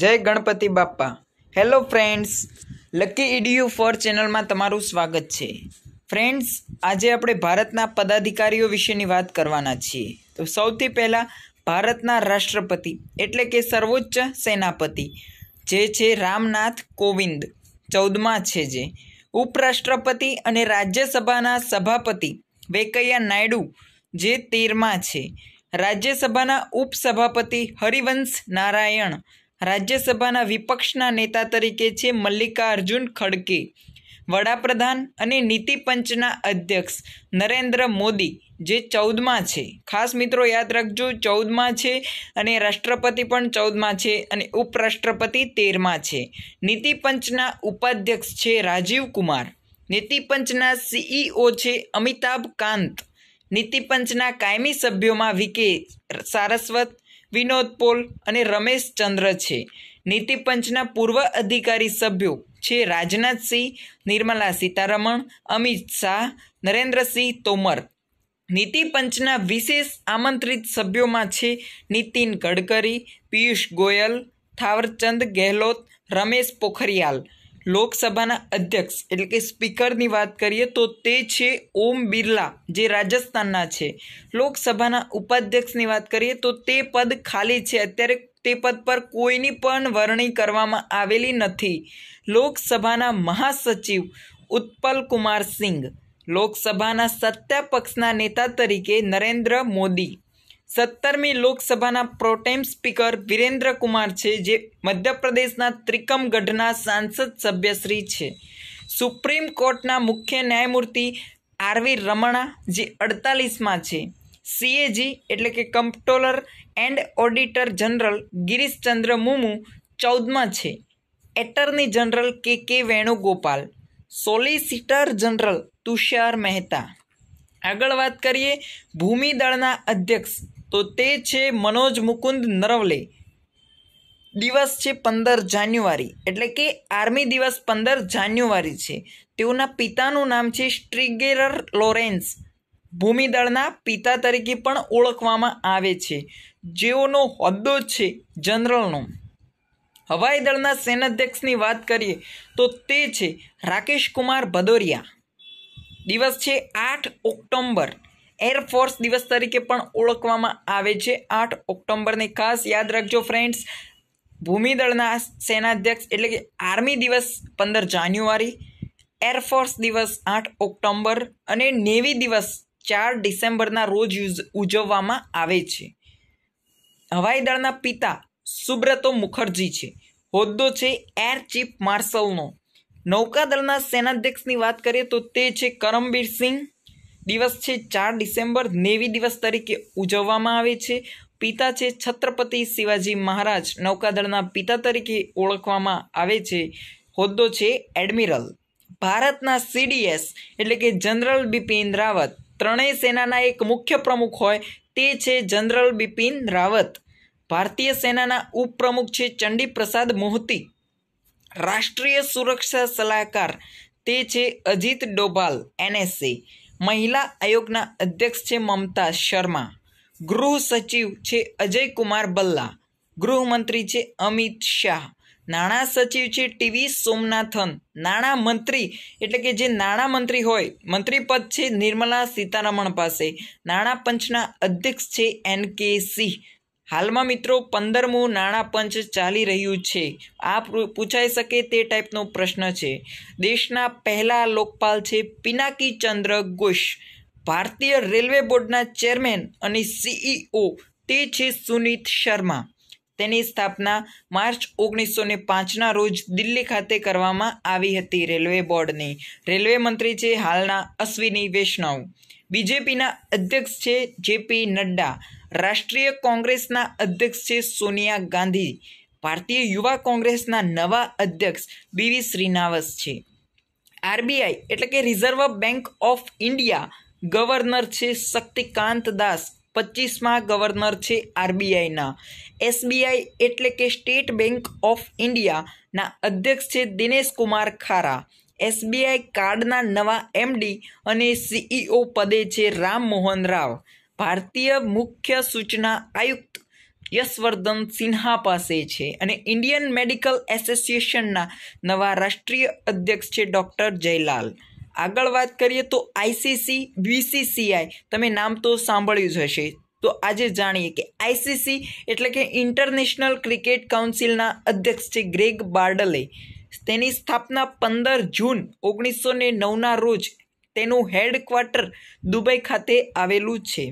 જય ગણપતિ બાપા hello friends lucky EDU four ચેનલમાં તમારું સ્વાગત છે ફ્રેન્ડ્સ આજે આપણે ભારતના પદાધિકારીઓ વિશેની વાત કરવાના છીએ તો સૌથી પહેલાં ભારતના રાષ્ટ્રપતિ એટલે કે સર્વોચ્ચ સેનાપતિ જે છે રામનાથ કોવિંદ ચૌદમાં છે જે ઉપરાષ્ટ્રપતિ અને રાજ્યસભાના સભાપતિ વેંકૈયા નાયડુ જે તેરમાં છે રાજ્યસભાના ઉપસભાપતિ હરિવંશ નારાયણ રાજ્યસભાના વિપક્ષના નેતા તરીકે છે મલ્લિકાર્જુન ખડકે વડાપ્રધાન અને નીતિ પંચના અધ્યક્ષ નરેન્દ્ર મોદી જે ચૌદમાં છે ખાસ મિત્રો યાદ રાખજો ચૌદમાં છે અને રાષ્ટ્રપતિ પણ ચૌદમાં છે અને ઉપરાષ્ટ્રપતિ તેરમાં છે નીતિ પંચના ઉપાધ્યક્ષ છે રાજીવ કુમાર નીતિ પંચના સીઈઓ છે અમિતાભ કાંત નીતિ પંચના કાયમી સભ્યોમાં વિકે સારસ્વત વિનોદ પોલ અને રમેશ ચંદ્ર છે નીતિ પંચના પૂર્વ અધિકારી સભ્યો છે રાજનાથસિંહ નિર્મલા સીતારમણ અમિત શાહ નરેન્દ્રસિંહ તોમર નીતિ પંચના વિશેષ આમંત્રિત સભ્યોમાં છે નીતિન ગડકરી પિયુષ ગોયલ થાવરચંદ ગેહલોત રમેશ પોખરિયાલ લોકસભાના અધ્યક્ષ એટલે કે સ્પીકરની વાત કરીએ તો તે છે ઓમ બિરલા જે રાજસ્થાનના છે લોકસભાના ઉપાધ્યક્ષની વાત કરીએ તો તે પદ ખાલી છે અત્યારે તે પદ પર કોઈની પણ વરણી કરવામાં આવેલી નથી લોકસભાના મહાસચિવ ઉત્પલ કુમાર સિંઘ લોકસભાના સત્તા પક્ષના નેતા તરીકે નરેન્દ્ર મોદી સત્તરમી લોકસભાના પ્રોટેમ સ્પીકર વિરેન્દ્ર કુમાર છે જે મધ્યપ્રદેશના ત્રિકમગઢના સાંસદ સભ્યશ્રી છે સુપ્રીમ કોર્ટના મુખ્ય ન્યાયમૂર્તિ આરવી રમણા જે અડતાલીસમાં છે સીએજી એટલે કે comptroller and auditor general Girish Chandra મુમુ ચૌદમાં છે attorney general K K Venugopal solicitor general Tushar Mehta આગળ વાત કરીએ ભૂમિદળના અધ્યક્ષ તો તે છે મનોજ મુકુંદ નરવલે દિવસ છે પંદર જાન્યુઆરી એટલે કે આર્મી દિવસ પંદર જાન્યુઆરી છે તેઓના પિતાનું નામ છે સ્ટ્રીગેરર લોરેન્સ ભૂમિદળના પિતા તરીકે પણ ઓળખવામાં આવે છે જેઓનો હોદ્દો છે જનરલનો હવાઈ દળના સેનાધ્યક્ષની વાત કરીએ તો તે છે રાકેશ કુમાર ભદોરિયા દિવસ છે આઠ ઓક્ટોમ્બર એરફોર્સ દિવસ તરીકે પણ ઓળખવામાં આવે છે આઠ ઓક્ટોમ્બરને ખાસ યાદ રાખજો ફ્રેન્ડ્સ ભૂમિદળના સેનાધ્યક્ષ એટલે કે આર્મી દિવસ પંદર જાન્યુઆરી એરફોર્સ દિવસ આઠ ઓક્ટોમ્બર અને નેવી દિવસ ચાર ડિસેમ્બરના રોજ ઉજવવામાં આવે છે હવાઈ દળના પિતા સુબ્રતો મુખર્જી છે હોદ્દો છે એર ચીફ માર્શલનો નૌકાદળના સેનાધ્યક્ષની વાત કરીએ તો તે છે કરમબીર સિંહ દિવસ છે ચાર ડિસેમ્બર નેવી દિવસ તરીકે ઉજવવામાં આવે છે પિતા છે છત્રપતિ શિવાજી મહારાજ નૌકાદળના પિતા તરીકે ઓળખવામાં આવે છે હોદ્દો છે એડમિરલ ભારતના સીડીએસ એટલે કે જનરલ બિપિન રાવત ત્રણેય સેનાના એક મુખ્ય પ્રમુખ હોય તે છે જનરલ બિપિન રાવત ભારતીય સેનાના ઉપપ્રમુખ છે ચંડી પ્રસાદ મોહતી રાષ્ટ્રીય સુરક્ષા સલાહકાર તે છે અજીત ડોભાલ એનએસસી મહિલા આયોગના અધ્યક્ષ છે મમતા શર્મા ગૃહ સચિવ છે અજય કુમાર બલ્લા ગૃહમંત્રી છે અમિત શાહ નાણાં સચિવ છે ટીવી સોમનાથન નાણાં મંત્રી એટલે કે જે નાણાં મંત્રી હોય મંત્રીપદ છે નિર્મલા સીતારમણ પાસે નાણાં પંચના અધ્યક્ષ છે એન કે સિંહ હાલમાં મિત્રો પંદરમું નાણાં પંચ ચાલી રહ્યું છે આ પૂછાઈ શકે તે ટાઈપનો પ્રશ્ન છે દેશના પહેલા લોકપાલ છે પિનાકી ચંદ્ર ઘોષ ભારતીય રેલવે બોર્ડના ચેરમેન અને સીઈઓ તે છે સુનીત શર્મા તેની સ્થાપના માર્ચ ઓગણીસો ને પાંચના રોજ દિલ્હી ખાતે કરવામાં આવી હતી રેલવે બોર્ડની રેલવે મંત્રી છે હાલના અશ્વિની વૈષ્ણવ બીજેપીના અધ્યક્ષ છે જેપી નડ્ડા રાષ્ટ્રીય કોંગ્રેસના અધ્યક્ષ છે સોનિયા ગાંધી ભારતીય યુવા કોંગ્રેસના નવા અધ્યક્ષ બીવી શ્રીનાવસ છે આરબીઆઈ એટલે કે reserve bank of India governor છે શક્તિકાંત દાસ પચીસમાં ગવર્નર છે આરબીઆઈના એસબીઆઈ એટલે કે સ્ટેટ બેંક ઓફ ઇન્ડિયાના અધ્યક્ષ છે દિનેશ કુમાર ખારા એસબીઆઈ કાર્ડના નવા એમડી અને સીઈઓ પદે છે રામ મોહન રાવ ભારતીય મુખ્ય સૂચના આયુક્ત યશવર્ધન સિન્હા પાસે છે અને ઇન્ડિયન મેડિકલ એસોસિએશનના નવા રાષ્ટ્રીય અધ્યક્ષ છે ડૉક્ટર જયલાલ આગળ વાત કરીએ તો આઈસીસી બીસીસીઆઈ તમે નામ તો સાંભળ્યું જ હશે તો આજે જાણીએ કે આઈસીસી એટલે કે ઇન્ટરનેશનલ ક્રિકેટ કાઉન્સિલના અધ્યક્ષ છે ગ્રેગ બાર્ડલે તેની સ્થાપના પંદર જૂન ઓગણીસો ને નવના રોજ તેનું હેડક્વાર્ટર દુબઈ ખાતે આવેલું છે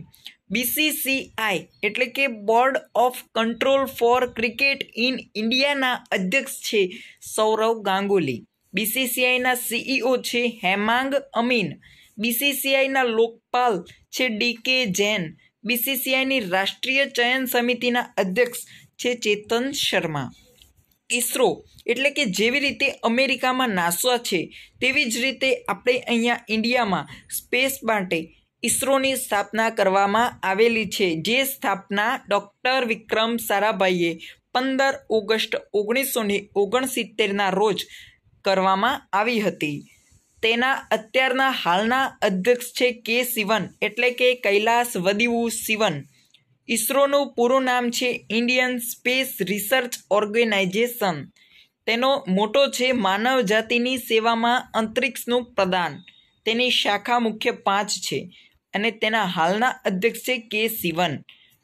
બીસીસીઆઈ એટલે કે board of control for cricket in ઇન્ડિયાના અધ્યક્ષ છે સૌરવ ગાંગુલી બીસીસીઆઈના સીઈઓ e છે હેમાંગ અમીન બીસીસીઆઈના લોકપાલ છે ડીકે જૈન બીસીસીઆઈની રાષ્ટ્રીય ચયન સમિતિના અધ્યક્ષ છે ચેતન શર્મા ઈસરો એટલે કે જેવી રીતે અમેરિકામાં નાસા છે તેવી જ રીતે આપણે અહીંયા ઇન્ડિયામાં સ્પેસ માટે ઈસરોની સ્થાપના કરવામાં આવેલી છે જે સ્થાપના ડૉક્ટર વિક્રમ સારાભાઈએ પંદર ઓગસ્ટ ઓગણીસો ને ઓગણસિત્તેરના રોજ કરવામાં આવી હતી તેના અત્યારના હાલના અધ્યક્ષ છે કે સિવન એટલે કે કૈલાસ વદીવુ સિવન ઇસરોનું પૂરું નામ છે ઇન્ડિયન સ્પેસ રિસર્ચ ઓર્ગેનાઇઝેશન તેનો મોટો છે માનવ જાતિની સેવામાં અંતરિક્ષનું પ્રદાન તેની શાખા મુખ્ય પાંચ છે અને તેના હાલના અધ્યક્ષ છે કે સિવન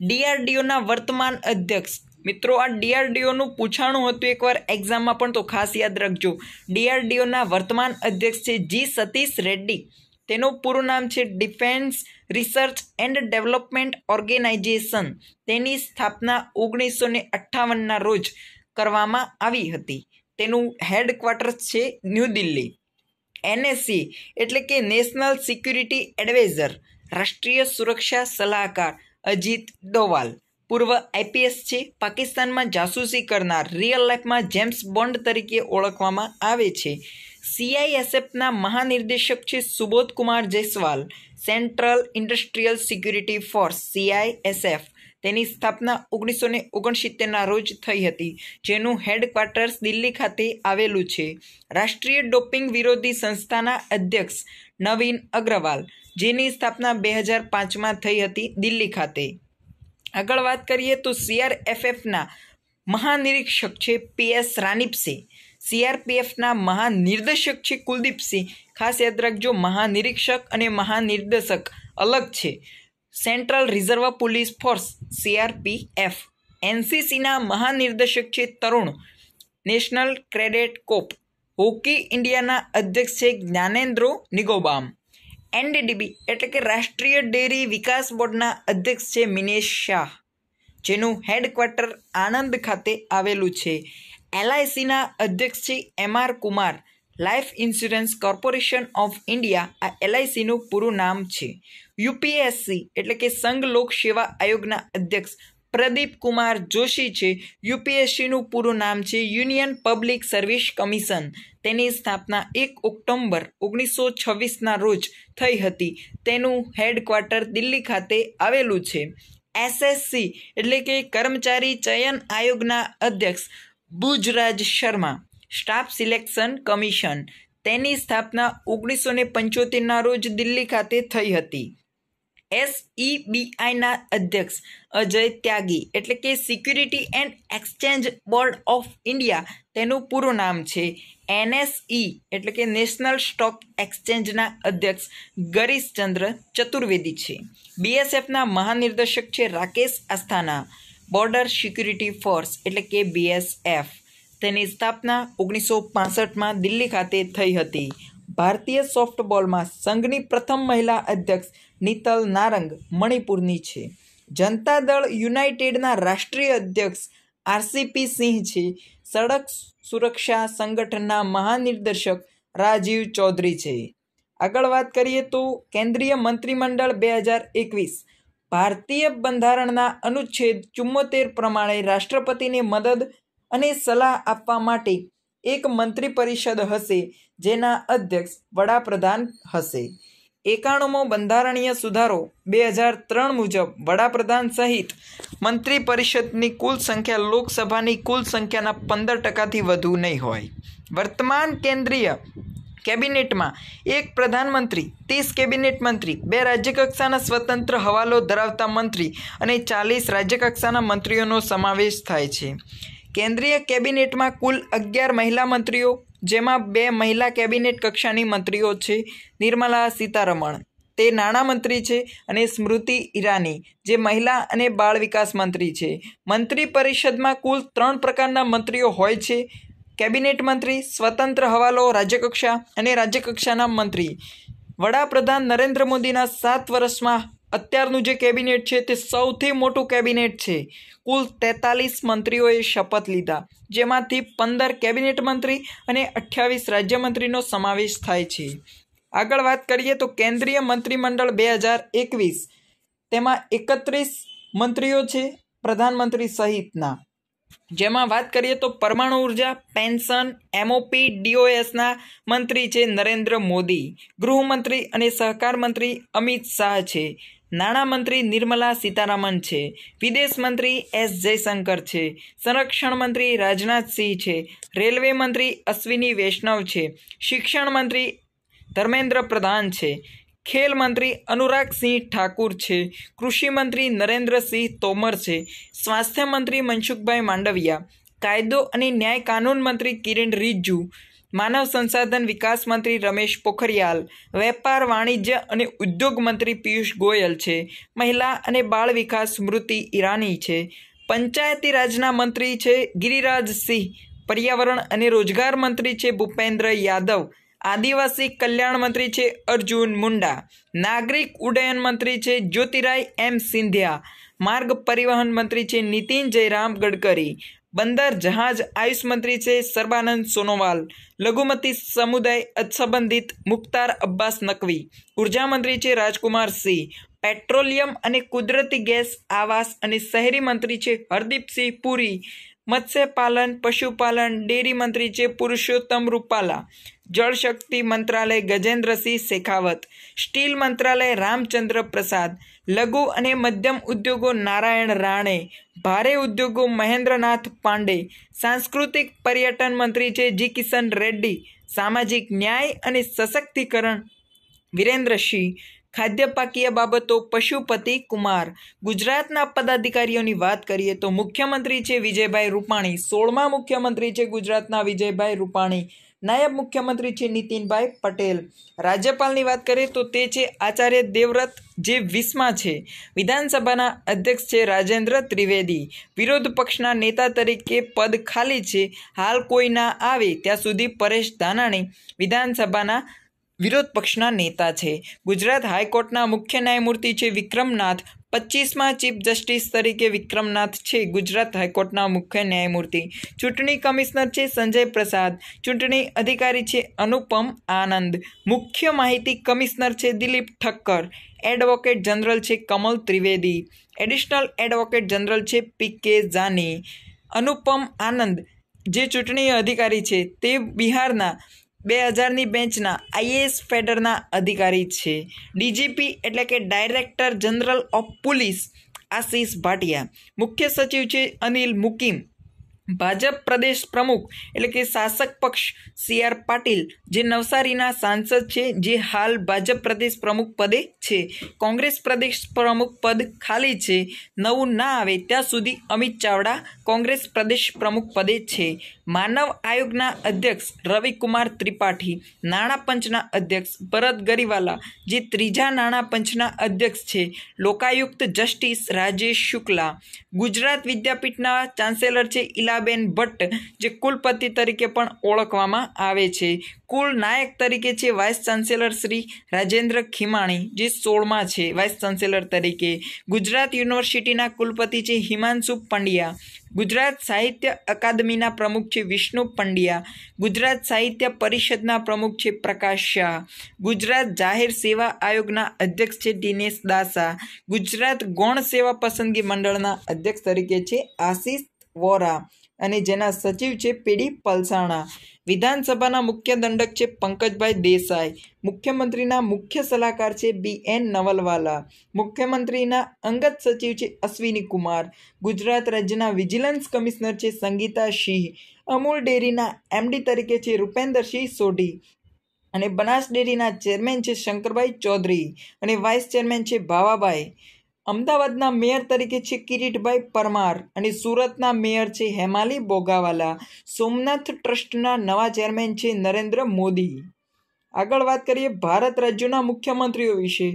ડીઆરડીઓના વર્તમાન અધ્યક્ષ મિત્રો આ ડીઆરડીઓનું પૂછાણું હતું એકવાર એક્ઝામમાં પણ તો ખાસ યાદ રાખજો ડીઆરડીઓના વર્તમાન અધ્યક્ષ છે જી સતીશ રેડ્ડી તેનું પૂરું નામ છે defence research and development organisation તેની સ્થાપના ઓગણીસો ને અઠ્ઠાવનના રોજ કરવામાં આવી હતી તેનું હેડક્વાર્ટર છે ન્યૂ દિલ્હી એનએસસી એટલે કે નેશનલ સિક્યુરિટી એડવાઇઝર રાષ્ટ્રીય સુરક્ષા સલાહકાર અજીત ડોવાલ પૂર્વ આઈપીએસ છે પાકિસ્તાનમાં જાસૂસી કરનાર રિયલ લાઈફમાં જેમ્સ બોન્ડ તરીકે ઓળખવામાં આવે છે સીઆઈએસએફના મહાનિર્દેશક છે Subodh Kumar Jaiswal central industrial security force CISF તેની સ્થાપના ઓગણીસો ને ઓગણસિત્તેરના રોજ થઈ હતી જેનું હેડક્વાર્ટર્સ દિલ્હી ખાતે આવેલું છે રાષ્ટ્રીય ડોપિંગ વિરોધી સંસ્થાના અધ્યક્ષ નવીન અગ્રવાલ જેની સ્થાપના બે હજાર પાંચમાં થઈ હતી દિલ્હી ખાતે આગળ વાત કરીએ તો સીઆરએફએફના મહાનિરીક્ષક છે પીએસ રાનીપસિંહ સીઆરપીએફના મહાનિર્દેશક છે કુલદીપસિંહ ખાસ યાદ રાખજો મહાનિરીક્ષક અને મહાનિર્દેશક અલગ છે central reserve police force CRPF એનસીસીના મહાનિર્દેશક છે Tarun national cadet corps hockey ઇન્ડિયાના અધ્યક્ષ છે જ્ઞાનેન્દ્રો નિગોબામ એનડીડીબી એટલે કે રાષ્ટ્રીય ડેરી વિકાસ બોર્ડના અધ્યક્ષ છે મિનેશ શાહ જેનું હેડક્વાર્ટર આણંદ ખાતે આવેલું છે એલઆઈસીના અધ્યક્ષ છે M R Kumar life insurance corporation of India આ એલઆઈસીનું પૂરું નામ છે યુપીએસસી એટલે કે સંઘ લોક સેવા આયોગના અધ્યક્ષ પ્રદીપ કુમાર જોશી છે યુપીએસસીનું પૂરું નામ છે યુનિયન પબ્લિક સર્વિસ કમિશન તેની સ્થાપના એક ઓક્ટોમ્બર ઓગણીસો છવ્વીસના રોજ થઈ હતી તેનું હેડક્વાર્ટર દિલ્હી ખાતે આવેલું છે એસએસસી એટલે કે કર્મચારી ચયન આયોગના અધ્યક્ષ Brijraj Sharma staff selection commission તેની સ્થાપના ઓગણીસો ને પંચોતેરના રોજ દિલ્હી ખાતે થઈ હતી એસઈબીઆઈના e અધ્યક્ષ અજય ત્યાગી એટલે કે security and exchange board of India તેનું પૂરું નામ છે એનએસઈ e, એટલે કે નેશનલ સ્ટોક એક્સચેન્જના અધ્યક્ષ ગરીશચંદ્ર ચતુર્વેદી છે બીએસએફના મહાનિર્દેશક છે Rakesh Asthana border security force એટલે કે બીએસએફ તેની સ્થાપના ઓગણીસો પાસઠમાં દિલ્હી ખાતે થઈ હતી ભારતીય સોફ્ટબોલમાં સંઘની પ્રથમ મહિલા અધ્યક્ષ નીતલ નારંગ મણિપુરની છે જનતા દળ યુનાઇટેડના રાષ્ટ્રીય અધ્યક્ષ આરસીપી સિંહ છે સડક સુરક્ષા સંગઠનના મહાનિર્દેશક રાજીવ ચૌધરી છે આગળ વાત કરીએ તો કેન્દ્રીય મંત્રીમંડળ બે હજાર એકવીસ ભારતીય બંધારણના અનુચ્છેદ ચુમ્મોતેર પ્રમાણે રાષ્ટ્રપતિને મદદ અને સલાહ આપવા માટે એક મંત્રી પરિષદ હશે જેના અધ્યક્ષ વડાપ્રધાન હશે એકાણુમો બંધારણીય સુધારો બે હજાર ત્રણ મુજબ વડાપ્રધાન સહિત મંત્રી પરિષદની કુલ સંખ્યા લોકસભાની કુલ સંખ્યાના પંદર ટકાથી વધુ નહીં હોય વર્તમાન કેન્દ્રીય કેબિનેટમાં એક પ્રધાનમંત્રી ત્રીસ કેબિનેટ મંત્રી બે રાજ્યકક્ષાના સ્વતંત્ર હવાલો ધરાવતા મંત્રી અને ચાલીસ રાજ્યકક્ષાના મંત્રીઓનો સમાવેશ થાય છે કેન્દ્રીય કેબિનેટમાં કુલ અગિયાર મહિલા મંત્રીઓ જેમાં બે મહિલા કેબિનેટ કક્ષાની મંત્રીઓ છે નિર્મલા સીતારમણ તે નાણામંત્રી છે અને સ્મૃતિ ઈરાની જે મહિલા અને બાળ વિકાસ મંત્રી છે મંત્રી પરિષદમાં કુલ ત્રણ પ્રકારના મંત્રીઓ હોય છે કેબિનેટ મંત્રી સ્વતંત્ર હવાલો રાજ્યકક્ષા અને રાજ્યકક્ષાના મંત્રી વડાપ્રધાન નરેન્દ્ર મોદીના સાત વર્ષમાં અત્યારનું જે કેબિનેટ છે તે સૌથી મોટું કેબિનેટ છે કુલ તેતાલીસ મંત્રીઓએ શપથ લીધા જેમાંથી પંદર કેબિનેટ મંત્રી અને અઠ્યાવીસ રાજ્યમંત્રીનો સમાવેશ થાય છે આગળ વાત કરીએ તો કેન્દ્રીય મંત્રીમંડળ બે હજાર એકવીસ તેમાં એકત્રીસ મંત્રીઓ છે પ્રધાનમંત્રી સહિતના જેમાં વાત કરીએ તો પરમાણુ ઉર્જા પેન્શન એમઓપી ડીઓએસના મંત્રી છે નરેન્દ્ર મોદી ગૃહમંત્રી અને સહકાર મંત્રી અમિત શાહ છે નાણામંત્રી નિર્મલા સીતારામન છે વિદેશ મંત્રી એસ જયશંકર છે સંરક્ષણ મંત્રી રાજનાથસિંહ છે રેલવે મંત્રી અશ્વિની વૈષ્ણવ છે શિક્ષણ મંત્રી ધર્મેન્દ્ર પ્રધાન છે ખેલ મંત્રી અનુરાગસિંહ ઠાકુર છે કૃષિ મંત્રી નરેન્દ્રસિંહ તોમર છે સ્વાસ્થ્ય મંત્રી મનસુખભાઈ માંડવિયા કાયદો અને ન્યાય કાનૂન મંત્રી કિરેન રિજ્જુ માનવ સંસાધન વિકાસ મંત્રી રમેશ પોખરિયાલ વેપાર વાણિજ્ય અને ઉદ્યોગ મંત્રી પિયુષ ગોયલ છે મહિલા અને બાળ વિકાસ સ્મૃતિ ઈરાની છે પંચાયતી રાજના મંત્રી છે ગિરિરાજસિંહ પર્યાવરણ અને રોજગાર મંત્રી છે ભૂપેન્દ્ર યાદવ આદિવાસી કલ્યાણ મંત્રી છે અર્જુન મુંડા નાગરિક ઉડ્ડયન મંત્રી છે જ્યોતિરાય એમ સિંધિયા માર્ગ પરિવહન મંત્રી છે નીતિન જયરામ ગડકરી બંદર જહાજ આયુષ મંત્રી છે સર્બાનંદ સોનોવાલ લઘુમતી સમુદાય સંબંધિત મુખ્તાર અબ્બાસ નકવી ઉર્જા મંત્રી છે રાજકુમાર સિંહ પેટ્રોલિયમ અને કુદરતી ગેસ આવાસ અને શહેરી મંત્રી છે હરદીપસિંહ પુરી મત્સ્યપાલન પશુપાલન ડેરી મંત્રી છે પુરુષોત્તમ રૂપાલા જળશક્તિ મંત્રાલય ગજેન્દ્રસિંહ શેખાવત સ્ટીલ મંત્રાલય રામચંદ્ર પ્રસાદ લઘુ અને મધ્યમ ઉદ્યોગો નારાયણ રાણે ભારે ઉદ્યોગો મહેન્દ્રનાથ પાંડે સાંસ્કૃતિક પર્યટન મંત્રી છે જી કિશન રેડ્ડી સામાજિક ન્યાય અને સશક્તિકરણ વિરેન્દ્રસિંહ ખાદ્યપાકીય બાબતો પશુપતિ કુમાર ગુજરાતના પદાધિકારીઓની વાત કરીએ તો મુખ્યમંત્રી છે વિજયભાઈ રૂપાણી સોળમા મુખ્યમંત્રી છે ગુજરાતના વિજયભાઈ રૂપાણી નાયબ મુખ્યમંત્રી છે નીતિનભાઈ પટેલ રાજ્યપાલની વાત કરીએ તો તે છે આચાર્ય દેવવ્રત જે વીસમાં છે વિધાનસભાના અધ્યક્ષ છે રાજેન્દ્ર ત્રિવેદી વિરોધ પક્ષના નેતા તરીકે પદ ખાલી છે હાલ કોઈ ના આવે ત્યાં સુધી પરેશ ધાનાણી વિધાનસભાના વિરોધ પક્ષના નેતા છે ગુજરાત હાઈકોર્ટના મુખ્ય ન્યાયમૂર્તિ છે વિક્રમનાથ પચીસમાં ચીફ જસ્ટિસ તરીકે વિક્રમનાથ છે ગુજરાત હાઈકોર્ટના મુખ્ય ન્યાયમૂર્તિ ચૂંટણી કમિશનર છે સંજય પ્રસાદ ચૂંટણી અધિકારી છે અનુપમ આનંદ મુખ્ય માહિતી કમિશનર છે દિલીપ ઠક્કર એડવોકેટ જનરલ છે Kamal Trivedi additional advocate general છે પી કે જાની અનુપમ આનંદ જે ચૂંટણી અધિકારી છે તે બિહારના બે હજારની બેન્ચના આઈએએસ ફેડરના અધિકારી છે ડીજીપી એટલે કે director general of police Ashish Bhatia મુખ્ય સચિવ છે અનિલ મુકીમ ભાજપ પ્રદેશ પ્રમુખ એટલે કે શાસક પક્ષ સી આર પાટીલ જે નવસારીના સાંસદ છે જે હાલ ભાજપ પ્રદેશ પ્રમુખ પદે છે કોંગ્રેસ પ્રદેશ પ્રમુખ પદ ખાલી છે નવું ના આવે ત્યાં સુધી અમિત ચાવડા કોંગ્રેસ પ્રદેશ પ્રમુખ પદે છે માનવ આયોગના અધ્યક્ષ રવિકુમાર ત્રિપાઠી નાણાં પંચના અધ્યક્ષ ભરત ગરીવાલા જે ત્રીજા નાણાં પંચના અધ્યક્ષ છે લોકાયુક્ત જસ્ટિસ રાજેશ શુક્લા ગુજરાત વિદ્યાપીઠના ચાન્સેલર છે ઇલા ગીતાબેન ભટ્ટ જે કુલપતિ તરીકે પણ ઓળખવામાં આવે છે કુલ નાયક તરીકે છે વાઇસ ચાન્સેલર શ્રી રાજેન્દ્ર ખીમાણી જે સોળમાં છે વાઇસ ચાન્સેલર તરીકે ગુજરાત યુનિવર્સિટીના કુલપતિ છે હિમાંશુ પંડ્યા ગુજરાત સાહિત્ય અકાદમીના પ્રમુખ છે વિષ્ણુ પંડ્યા ગુજરાત સાહિત્ય પરિષદના પ્રમુખ છે પ્રકાશ શાહ ગુજરાત જાહેર સેવા આયોગના અધ્યક્ષ છે દિનેશ દાસા ગુજરાત ગૌણ સેવા પસંદગી મંડળના અધ્યક્ષ તરીકે છે આશિષ વોરા અને જેના સચિવ છે પીડી પલસાણા વિધાનસભાના મુખ્ય દંડક છે પંકજભાઈ દેસાઈ મુખ્યમંત્રીના મુખ્ય સલાહકાર છે બી એન નવલવાલા મુખ્યમંત્રીના અંગત સચિવ છે અશ્વિની કુમાર ગુજરાત રાજ્યના વિજિલન્સ કમિશનર છે સંગીતા સિંહ અમૂલ ડેરીના એમડી તરીકે છે રૂપેન્દ્રસિંહ સોઢી અને બનાસ ડેરીના ચેરમેન છે શંકરભાઈ ચૌધરી અને વાઇસ ચેરમેન છે ભાવાભાઈ અમદાવાદના મેયર તરીકે છે કિરીટભાઈ પરમાર અને સુરતના મેયર છે હેમાલી બોગાવાલા સોમનાથ ટ્રસ્ટના નવા ચેરમેન છે નરેન્દ્ર મોદી આગળ વાત કરીએ ભારત રાજ્યોના મુખ્યમંત્રીઓ વિશે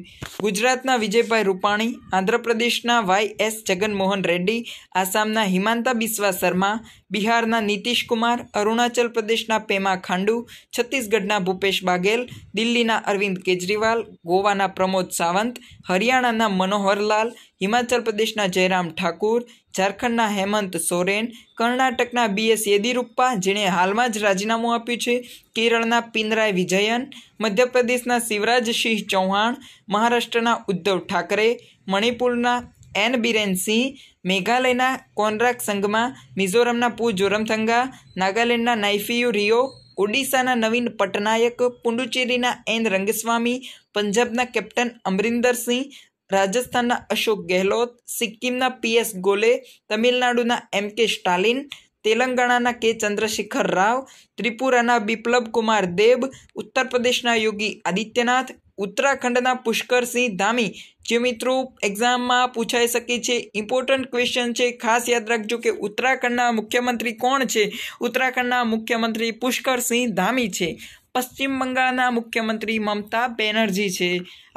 ગુજરાતના વિજયભાઈ રૂપાણી આંધ્રપ્રદેશના વાય એસ જગનમોહન રેડ્ડી આસામના હિમાંતા બિસ્વા શર્મા બિહારના નીતિશ કુમાર અરુણાચલ પ્રદેશના પેમા ખાંડુ છત્તીસગઢના ભૂપેશ બાઘેલ દિલ્હીના અરવિંદ કેજરીવાલ ગોવાના પ્રમોદ સાવંત હરિયાણાના મનોહરલાલ હિમાચલ પ્રદેશના જયરામ ઠાકુર ઝારખંડના હેમંત સોરેન કર્ણાટકના બીએસ યેદિયુરપ્પા જેણે હાલમાં જ રાજીનામું આપ્યું છે કેરળના પિંદરાય વિજયન મધ્યપ્રદેશના શિવરાજસિંહ ચૌહાણ મહારાષ્ટ્રના ઉદ્ધવ ઠાકરે મણિપુરના એન બિરેનસિંહ મેઘાલયના કોનરાક સંઘમાં મિઝોરમના પુ જોરમથંગા નાગાલેન્ડના નાઇફિયુ રિયો ઓડિશાના નવીન પટનાયક પુડુચેરીના એન રંગસ્વામી પંજાબના કેપ્ટન અમરિન્દર સિંહ રાજસ્થાનના અશોક ગેહલોત સિક્કિમના પીએસ ગોલે તમિલનાડુના એમ કે સ્ટાલિન તેલંગાણાના કે ચંદ્રશેખર રાવ ત્રિપુરાના બિપ્લબ કુમાર દેબ ઉત્તર પ્રદેશના યોગી આદિત્યનાથ ઉત્તરાખંડના પુષ્કરસિંહ ધામી જે મિત્રો એક્ઝામમાં પૂછાઈ શકે છે ઇમ્પોર્ટન્ટ ક્વેશ્ચન છે ખાસ યાદ રાખજો કે ઉત્તરાખંડના મુખ્યમંત્રી કોણ છે ઉત્તરાખંડના મુખ્યમંત્રી પુષ્કરસિંહ ધામી છે પશ્ચિમ બંગાળના મુખ્યમંત્રી મમતા બેનર્જી છે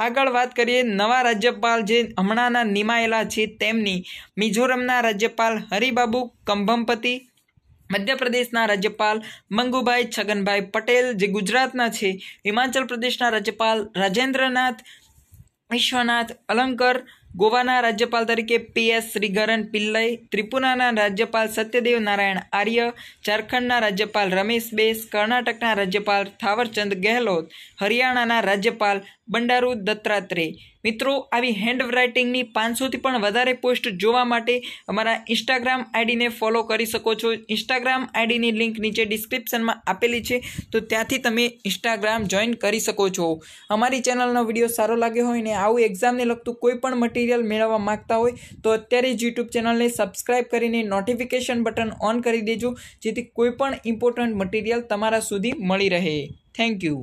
આગળ વાત કરીએ નવા રાજ્યપાલ જે હમણાંના નિમાયેલા છે તેમની મિઝોરમના રાજ્યપાલ હરિબાબુ કંભમપતિ મધ્યપ્રદેશના રાજ્યપાલ મંગુભાઈ છગનભાઈ પટેલ જે ગુજરાતના છે હિમાચલ પ્રદેશના રાજ્યપાલ રાજેન્દ્રનાથ વિશ્વનાથ અલંકર ગોવાના રાજ્યપાલ તરીકે પીએસ શ્રીગરન પિલ્લઈ ત્રિપુરાના રાજ્યપાલ સત્યદેવ નારાયણ આર્ય ઝારખંડના રાજ્યપાલ રમેશ બેસ કર્ણાટકના રાજ્યપાલ થાવરચંદ ગેહલોત હરિયાણાના રાજ્યપાલ બંડારુ દત્તાત્રેય મિત્રો આવી હેન્ડ રાઇટિંગની પાંચસોથી પણ વધારે પોસ્ટ જોવા માટે અમારા ઇન્સ્ટાગ્રામ આઈડીને ફોલો કરી શકો છો ઇન્સ્ટાગ્રામ આઈડીની લિંક નીચે ડિસ્ક્રિપ્શનમાં આપેલી છે તો ત્યાંથી તમે ઇન્સ્ટાગ્રામ જોઈન કરી શકો છો અમારી ચેનલનો વિડીયો સારો લાગ્યો હોય ને આવું એક્ઝામને લગતું કોઈ પણ મટીરિયલ મેળવવા માગતા હોય તો અત્યારે જ યુટ્યુબ ચેનલને સબસ્ક્રાઇબ કરીને નોટિફિકેશન બટન ઓન કરી દેજો જેથી કોઈ પણ ઇમ્પોર્ટન્ટ મટીરિયલ તમારા સુધી મળી રહે થેન્ક યુ